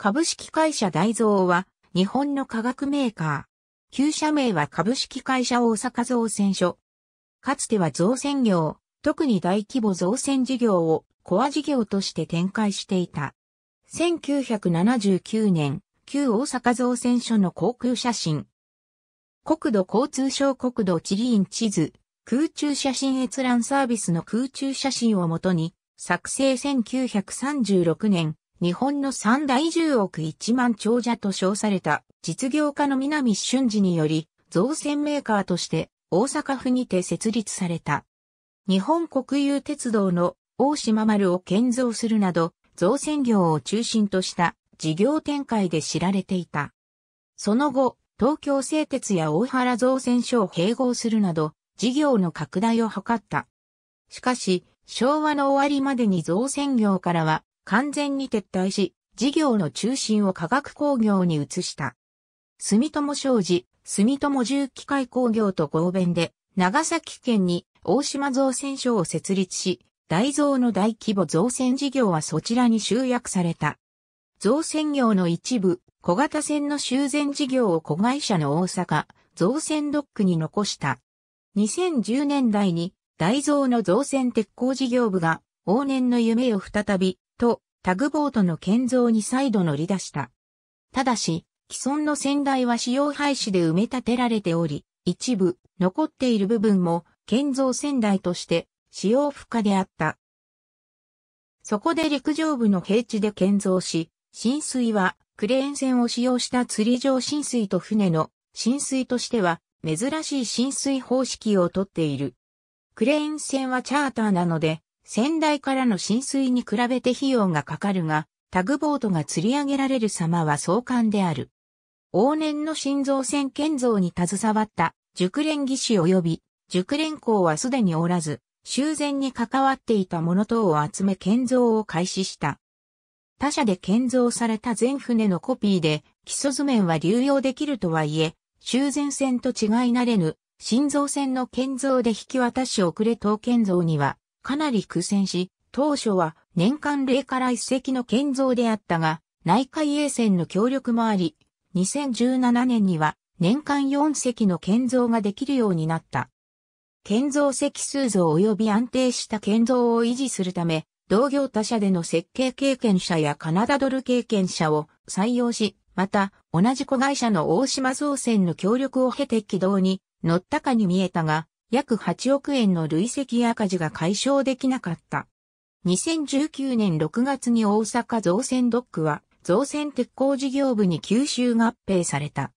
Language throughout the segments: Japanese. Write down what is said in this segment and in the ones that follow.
株式会社大蔵は、日本の化学メーカー。旧社名は株式会社大阪造船所。かつては造船業、特に大規模造船事業をコア事業として展開していた。1979年、旧大阪造船所の航空写真。国土交通省国土地理院地図、空中写真閲覧サービスの空中写真をもとに、作成1936年、日本の三大10億1万長者と称された実業家の南俊二により造船メーカーとして大阪府にて設立された。日本国有鉄道の大島丸を建造するなど造船業を中心とした事業展開で知られていた。その後、東京製鉄や大原造船所を併合するなど事業の拡大を図った。しかし、昭和の終わりまでに造船業からは完全に撤退し、事業の中心を化学工業に移した。住友商事、住友重機械工業と合弁で、長崎県に大島造船所を設立し、大蔵の大規模造船事業はそちらに集約された。造船業の一部、小型船の修繕事業を子会社の大阪、造船ドックに残した。2010年代に大蔵の造船鉄鋼事業部が往年の夢を再びと、タグボートの建造に再度乗り出した。ただし、既存の仙台は使用廃止で埋め立てられており、一部、残っている部分も、建造仙台として、使用不可であった。そこで陸上部の平地で建造し、浸水は、クレーン船を使用した釣り場浸水と船の浸水としては、珍しい浸水方式をとっている。クレーン船はチャーターなので、先代からの浸水に比べて費用がかかるが、タグボートが釣り上げられる様は壮観である。往年の新造船建造に携わった熟練技師及び熟練工はすでにおらず、修繕に関わっていた者等を集め建造を開始した。他社で建造された全船のコピーで基礎図面は流用できるとはいえ、修繕船と違いなれぬ、新造船の建造で引き渡し遅れ等建造にはかなり苦戦し、当初は年間0から1隻の建造であったが、内海衛船の協力もあり、2017年には年間4隻の建造ができるようになった。建造石数増及び安定した建造を維持するため、同業他社での設計経験者やカナダドル経験者を採用し、また同じ子会社の大島造船の協力を経て軌道に乗ったかに見えたが、約8億円の累積赤字が解消できなかった。2019年6月に大阪造船ドックは造船鉄鋼事業部に吸収合併された。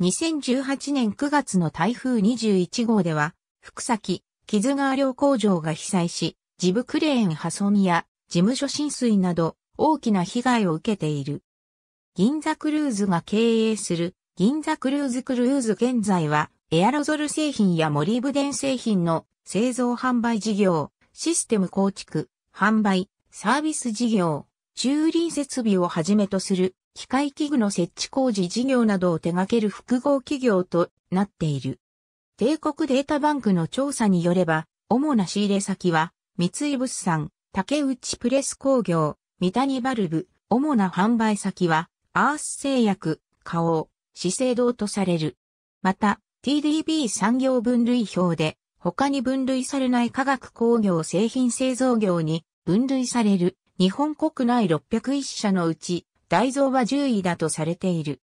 2018年9月の台風21号では、福崎、木津川両工場が被災し、ジブクレーン破損や事務所浸水など大きな被害を受けている。銀座クルーズが経営する銀座クルーズクルーズ現在はエアロゾル製品やモリブデン製品の製造販売事業、システム構築、販売、サービス事業、駐輪設備をはじめとする機械器具の設置工事事業などを手掛ける複合企業となっている。帝国データバンクの調査によれば、主な仕入れ先は、三井物産、竹内プレス工業、三谷バルブ、主な販売先は、アース製薬、花王、資生堂とされる。また、TDB 産業分類表で他に分類されない化学工業製品製造業に分類される日本国内601社のうち大蔵は10位だとされている。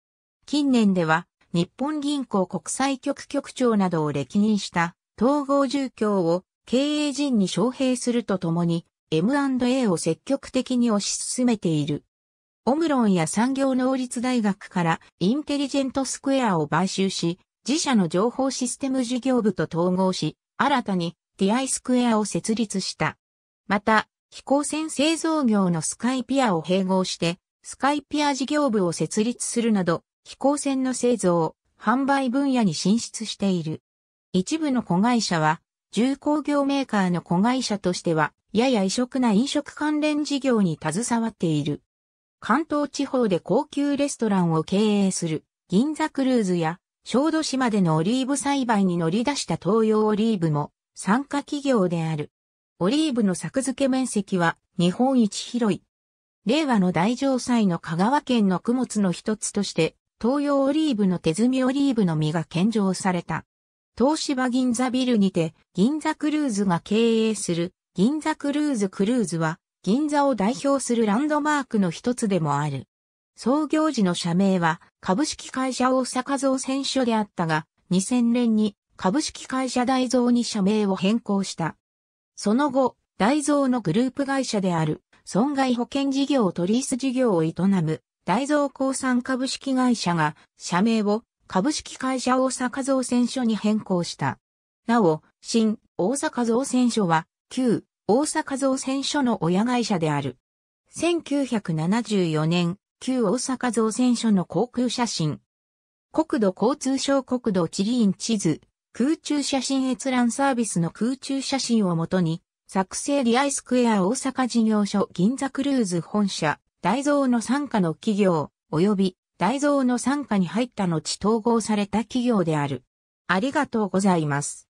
近年では日本銀行国際局局長などを歴任した統合住居を経営陣に招聘するとともに M&A を積極的に推し進めている。オムロンや産業能率大学からインテリジェントスクエアを買収し、自社の情報システム事業部と統合し、新たに DI スクエアを設立した。また、飛行船製造業のスカイピアを併合して、スカイピア事業部を設立するなど、飛行船の製造、販売分野に進出している。一部の子会社は、重工業メーカーの子会社としては、やや異色な飲食関連事業に携わっている。関東地方で高級レストランを経営する、銀座クルーズや、小豆島でのオリーブ栽培に乗り出した東洋オリーブも参加企業である。オリーブの作付け面積は日本一広い。令和の大城祭の香川県の供物の一つとして東洋オリーブの手摘みオリーブの実が献上された。東芝銀座ビルにて銀座クルーズが経営する銀座クルーズクルーズは銀座を代表するランドマークの一つでもある。創業時の社名は株式会社大阪造船所であったが、2000年に株式会社大蔵に社名を変更した。その後、大蔵のグループ会社である損害保険事業取リース事業を営む大蔵鉱産株式会社が社名を株式会社大阪造船所に変更した。なお、新大阪造船所は旧大阪造船所の親会社である。1974年、旧大阪造船所の航空写真。国土交通省国土地理院地図、空中写真閲覧サービスの空中写真をもとに、作成リアイスクエア大阪事業所銀座クルーズ本社、大蔵の傘下の企業、及び大蔵の傘下に入った後統合された企業である。ありがとうございます。